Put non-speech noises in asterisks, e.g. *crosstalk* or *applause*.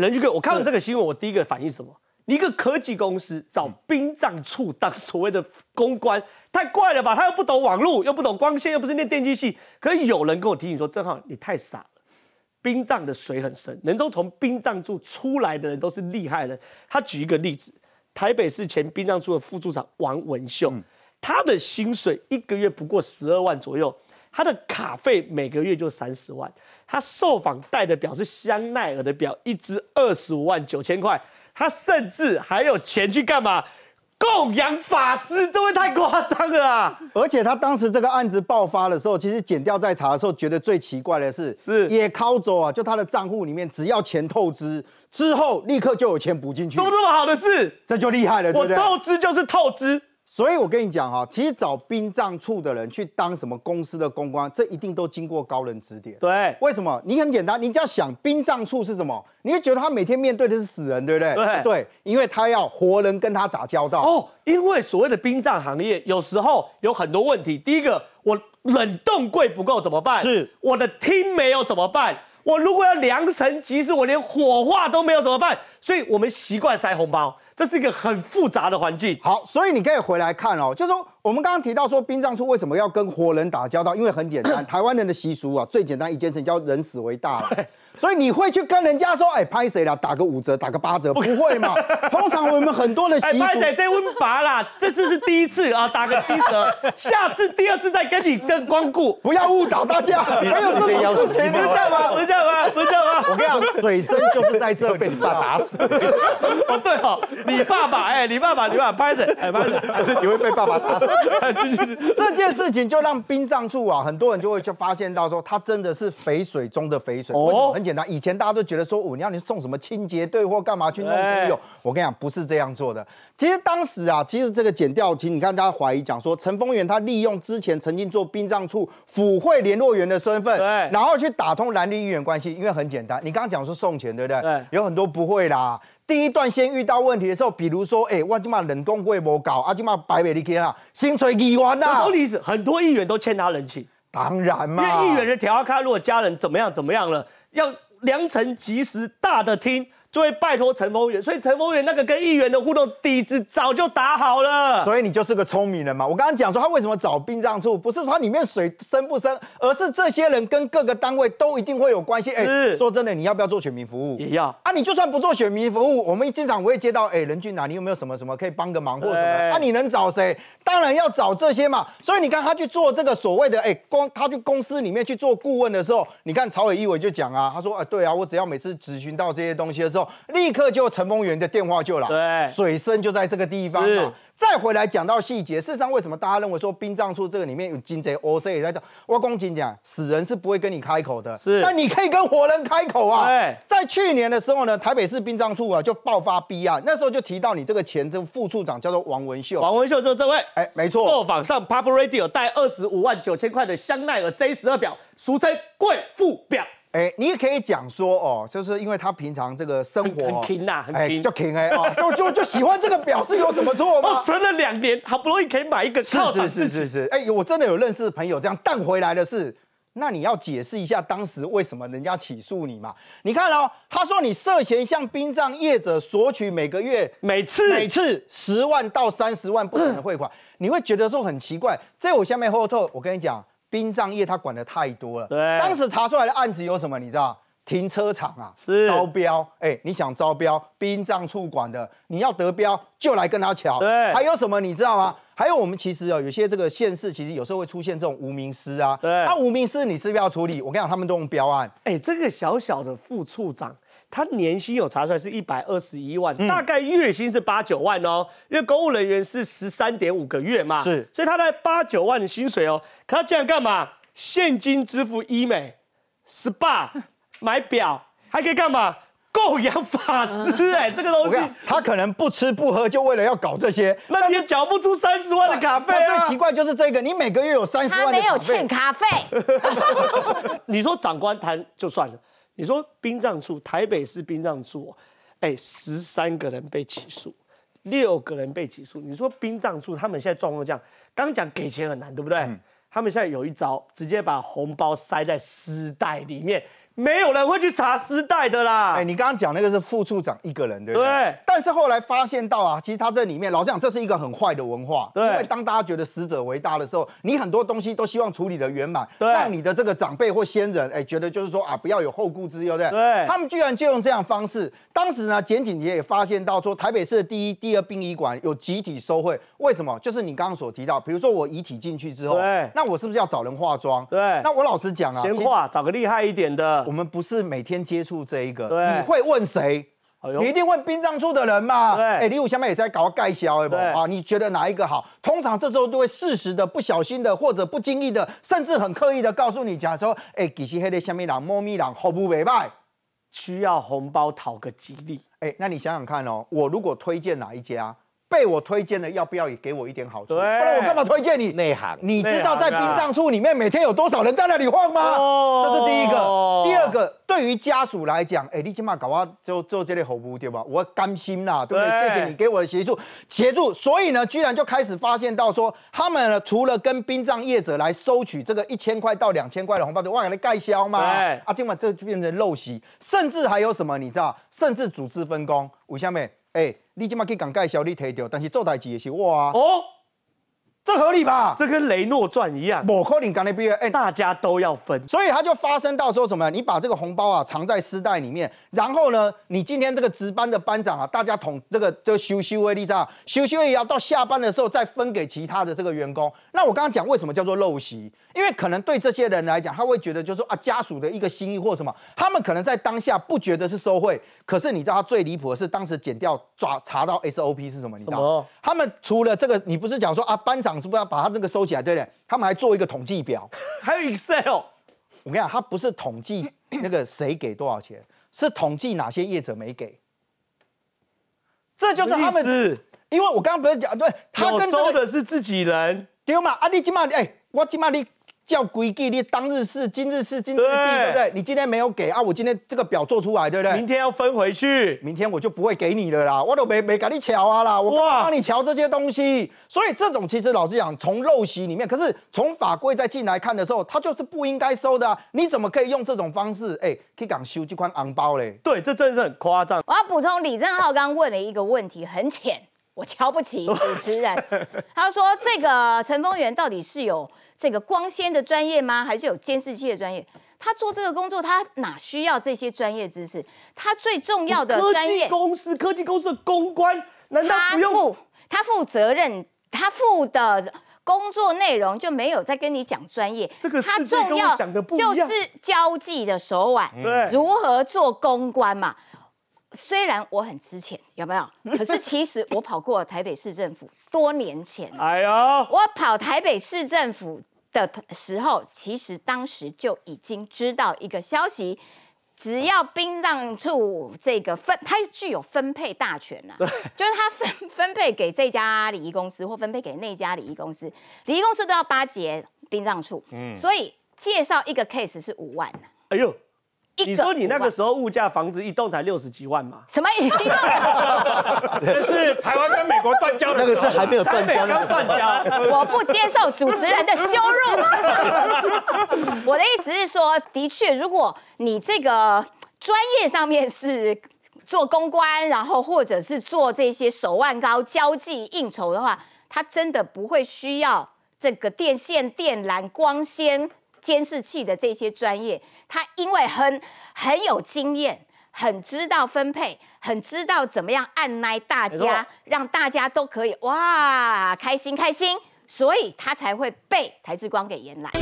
人就个，我看到这个新闻，我第一个反应是什么？一个科技公司找殡葬处当所谓的公关，太怪了吧？他又不懂网络，又不懂光线，又不是念电机系。可是有人跟我提醒说，正好你太傻了。殡葬的水很深，能从从殡葬处出来的人都是厉害人。他举一个例子，台北市前殡葬处的副处长王文秀，他的薪水一个月不过十二万左右。他的卡费每个月就三十万，他受访戴的表是香奈儿的表，一只二十五万九千块，他甚至还有钱去干嘛供养法师，这位太夸张了啊！而且他当时这个案子爆发的时候，其实剪掉在查的时候，觉得最奇怪的是，是也掏走啊，就他的账户里面只要钱透支之后，立刻就有钱补进去，有这么好的事？这就厉害了，对不对？我透支就是透支。所以我跟你讲哈，其实找殡葬处的人去当什么公司的公关，这一定都经过高人指点。对，为什么？你很简单，你只要想殡葬处是什么，你会觉得他每天面对的是死人，对不对？对对，因为他要活人跟他打交道。哦，因为所谓的殡葬行业有时候有很多问题。第一个，我冷冻柜不够怎么办？是，我的厅没有怎么办？我如果要良辰吉日，我连火化都没有怎么办？所以我们习惯塞红包，这是一个很复杂的环境。好，所以你可以回来看哦，就是说我们刚刚提到说殡葬处为什么要跟活人打交道？因为很简单，*coughs* 台湾人的习俗啊，最简单一件事情叫人死为大所以你会去跟人家说，哎，拍谁了？打个五折，打个八折，不会嘛？通常我们很多的习俗，拍谁？这温拔这次是第一次啊，打个七折，*laughs* 下次第二次再跟你争光顾，不要误导大家。*laughs* 还有这，这不是这样吗？不是这样吗？不是这样吗？跟你讲，水深就是在这被 *laughs* 你爸打死。哦对哦，你爸爸哎，你爸爸，你爸爸，拍子哎，拍子，你会被爸爸打死。*laughs* 这件事情就让殡葬处啊，很多人就会去发现到说，他真的是肥水中的肥水。哦，很简单，以前大家都觉得说，我让你送什么清洁队或干嘛去弄乌有，我跟你讲，不是这样做的。其实当时啊，其实这个检调，其实你看大家怀疑讲说，陈丰源他利用之前曾经做殡葬处抚会联络员的身份，对，然后去打通蓝丽议员关系，因为很简单，你刚刚讲说送钱对不对？对，有很多不会啦。第一段先遇到问题的时候，比如说，哎，我他妈冷冻柜没搞，啊鸡妈白费力气啊，心碎意完啦。很多例子，很多议员都欠他人情，当然嘛，因为议员的调开，如果家人怎么样怎么样了，要良辰吉时大的听。所以拜托陈博远，所以陈博远那个跟议员的互动底子早就打好了。所以你就是个聪明人嘛。我刚刚讲说他为什么找殡葬处，不是说里面水深不深，而是这些人跟各个单位都一定会有关系。哎，说真的，你要不要做选民服务？也要啊。你就算不做选民服务，我们经常我也接到，哎，任俊南，你有没有什么什么可以帮个忙或什么？啊，你能找谁？当然要找这些嘛。所以你看他去做这个所谓的，哎，光他去公司里面去做顾问的时候，你看朝野一伟就讲啊，他说，哎，对啊，我只要每次咨询到这些东西的时候。立刻就陈丰源的电话就来，对，水深就在这个地方嘛。再回来讲到细节，事实上为什么大家认为说殡葬处这个里面有金贼、O C 也在这？我公瑾讲，死人是不会跟你开口的，是，但你可以跟活人开口啊。在去年的时候呢，台北市殡葬处啊就爆发 B 案，那时候就提到你这个前的副处长叫做王文秀，王文秀就这位，哎，没错，受访上 p a p Radio 戴二十五万九千块的香奈儿 J 十二表，俗称贵妇表。哎，你也可以讲说哦，就是因为他平常这个生活很平很平，就平哎啊，*laughs* 就就就喜欢这个表示有什么错吗？存了两年，好不容易可以买一个是是是是是，哎，我真的有认识的朋友这样，但回来的是，那你要解释一下当时为什么人家起诉你嘛？你看哦，他说你涉嫌向殡葬业者索取每个月每次每次十万到三十万不等的汇款，*clears throat* 你会觉得说很奇怪。在我下面后头，我跟你讲。殡葬业他管的太多了，对，当时查出来的案子有什么？你知道停车场啊，是招标，哎，你想招标，殡葬处管的，你要得标就来跟他抢，对。还有什么你知道吗？还有我们其实哦，有些这个县市其实有时候会出现这种无名尸啊，对，啊无名尸你是不是要处理，我跟你讲，他们都用标案，哎，这个小小的副处长。他年薪有查出来是一百二十一万，大概月薪是八九万哦，因为公务人员是十三点五个月嘛，是，所以他的八九万的薪水哦，可他竟然干嘛？现金支付医美、SPA、*laughs* 买表，还可以干嘛？供养法师哎，*laughs* 这个东西，他可能不吃不喝就为了要搞这些，那你缴不出三十万的卡费啊？最奇怪就是这个，你每个月有三十万，他没有欠卡费。*laughs* 你说长官谈就算了。你说殡葬处，台北市殡葬处，哎，十三个人被起诉，六个人被起诉。你说殡葬处他们现在状况这样，刚讲给钱很难，对不对？他们现在有一招，直接把红包塞在丝带里面。没有人会去查丝袋的啦。哎，你刚刚讲那个是副处长一个人，对不对？对。但是后来发现到啊，其实他这里面老是讲这是一个很坏的文化，对。因为当大家觉得死者为大的时候，你很多东西都希望处理的圆满，让你的这个长辈或先人，哎，觉得就是说啊，不要有后顾之忧，对对？对。他们居然就用这样方式。当时呢，检警也也发现到说，台北市的第一、第二殡仪馆有集体收贿。为什么？就是你刚刚所提到，比如说我遗体进去之后，对。那我是不是要找人化妆？对。那我老实讲啊，先化，找个厉害一点的。我们不是每天接触这一个，你会问谁？你一定问殡葬处的人嘛？对，哎，李武下面也是在搞盖销，哎不，啊，你觉得哪一个好？通常这时候都会适时的、不小心的或者不经意的，甚至很刻意的告诉你，假如说，哎，几时黑的下面人、猫咪人好不明白，需要红包讨个吉利。哎，那你想想看哦，我如果推荐哪一家？被我推荐的，要不要也给我一点好处？不然我干嘛推荐你？内行，你知道在殡葬处里面每天有多少人在那里晃吗？这是第一个。第二个，对于家属来讲，哎，你起码搞哇，就做这类服务对吧？我甘心呐，对不对？谢谢你给我的协助，协助。所以呢，居然就开始发现到说，他们除了跟殡葬业者来收取这个一千块到两千块的红包之外，来盖销嘛？啊，今晚这就变成陋习，甚至还有什么你知道？甚至组织分工，五下面。哎，你即马去讲介绍，你提着，但是做代志也是我啊。哦，这合理吧？这跟《雷诺传》一样，无可能讲你不要。哎，大家都要分，所以他就发生到说什么？你把这个红包啊藏在丝带里面，然后呢，你今天这个值班的班长啊，大家统这个都休息一下，休息一下要到下班的时候再分给其他的这个员工。那我刚刚讲为什么叫做陋习？因为可能对这些人来讲，他会觉得就是说啊，家属的一个心意或什么，他们可能在当下不觉得是收贿。可是你知道他最离谱的是，当时剪掉抓查到 SOP 是什么？你知道他们除了这个，你不是讲说啊，班长是不是要把他这个收起来？对不对？他们还做一个统计表，*laughs* 还有 Excel。我跟你讲，他不是统计 *clears throat* 那个谁给多少钱，是统计哪些业者没给。这就是他们，因为我刚刚不是讲，对他跟收的是自己人。对嘛啊，你起码，哎，我起码你叫规矩，你当日是今日是今日币，对不对？你今天没有给啊，我今天这个表做出来，对不对？明天要分回去，明天我就不会给你的啦，我都没没敢你瞧啊啦，我不帮你瞧这些东西，所以这种其实老实讲，从陋习里面，可是从法规再进来看的时候，他就是不应该收的啊。你怎么可以用这种方式，哎，可以讲修这款昂包嘞？对，这真的是很夸张。我要补充，李正浩刚问了一个问题，很浅。我瞧不起主持人。*laughs* 他说：“这个陈丰源到底是有这个光纤的专业吗？还是有监视器的专业？他做这个工作，他哪需要这些专业知识？他最重要的专业，科技公司科技公司的公关，难道不用？他负责任，他负的工作内容就没有在跟你讲专业。这个是重要，就是交际的手腕，对，如何做公关嘛。”虽然我很值钱，有没有？可是 *laughs* 其实我跑过台北市政府，多年前，哎呦，我跑台北市政府的时候，其实当时就已经知道一个消息，只要殡葬处这个分，它具有分配大权呐，就是它分分配给这家礼仪公司或分配给那家礼仪公司，礼仪公司都要巴结殡葬处，嗯，所以介绍一个 case 是五万哎呦。你说你那个时候物价房子一栋才六十几万嘛？什么意思？*laughs* 那是台湾跟美国断交了。那个是还没有断交，刚断交。我不接受主持人的羞辱。*laughs* 我的意思是说，的确，如果你这个专业上面是做公关，然后或者是做这些手腕高交际应酬的话，他真的不会需要这个电线电缆光纤。监视器的这些专业，他因为很很有经验，很知道分配，很知道怎么样按耐大家，让大家都可以哇开心开心，所以他才会被台志光给延揽。